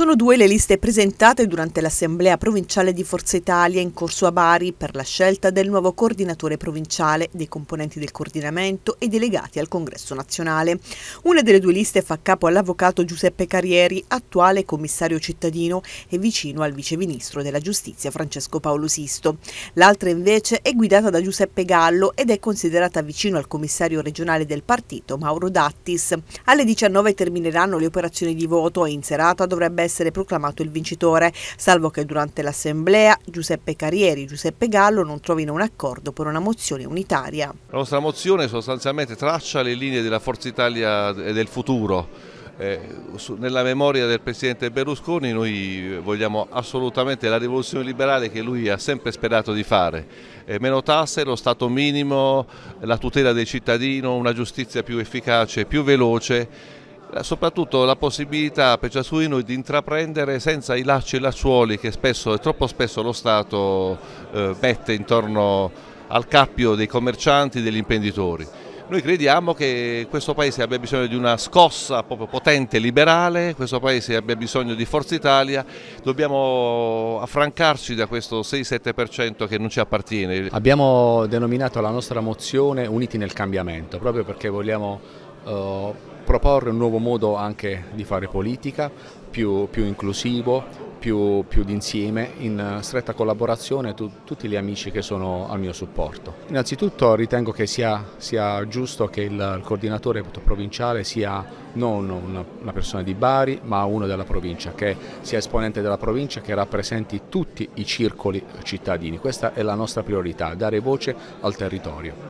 Sono due le liste presentate durante l'Assemblea provinciale di Forza Italia in corso a Bari per la scelta del nuovo coordinatore provinciale, dei componenti del coordinamento e delegati al Congresso nazionale. Una delle due liste fa capo all'avvocato Giuseppe Carrieri, attuale commissario cittadino e vicino al viceministro della Giustizia Francesco Paolo Sisto. L'altra invece è guidata da Giuseppe Gallo ed è considerata vicino al commissario regionale del partito Mauro Dattis. Alle 19 termineranno le operazioni di voto e in serata dovrebbe essere essere proclamato il vincitore, salvo che durante l'assemblea Giuseppe Carrieri e Giuseppe Gallo non trovino un accordo per una mozione unitaria. La nostra mozione sostanzialmente traccia le linee della Forza Italia del futuro. Eh, nella memoria del presidente Berlusconi noi vogliamo assolutamente la rivoluzione liberale che lui ha sempre sperato di fare, eh, meno tasse, lo Stato minimo, la tutela del cittadino, una giustizia più efficace, più veloce eh, soprattutto la possibilità per ciascuno di intraprendere senza i lacci e lacciuoli che spesso e troppo spesso lo Stato eh, mette intorno al cappio dei commercianti, e degli imprenditori. Noi crediamo che questo Paese abbia bisogno di una scossa proprio potente e liberale, questo Paese abbia bisogno di Forza Italia, dobbiamo affrancarci da questo 6-7% che non ci appartiene. Abbiamo denominato la nostra mozione Uniti nel cambiamento, proprio perché vogliamo eh, proporre un nuovo modo anche di fare politica, più, più inclusivo, più, più d'insieme, in stretta collaborazione tu, tutti gli amici che sono al mio supporto. Innanzitutto ritengo che sia, sia giusto che il, il, coordinatore provinciale sia non una, una, persona di Bari, ma uno della provincia, che sia esponente della provincia, che rappresenti tutti i circoli cittadini. Questa è la nostra priorità, dare voce al territorio.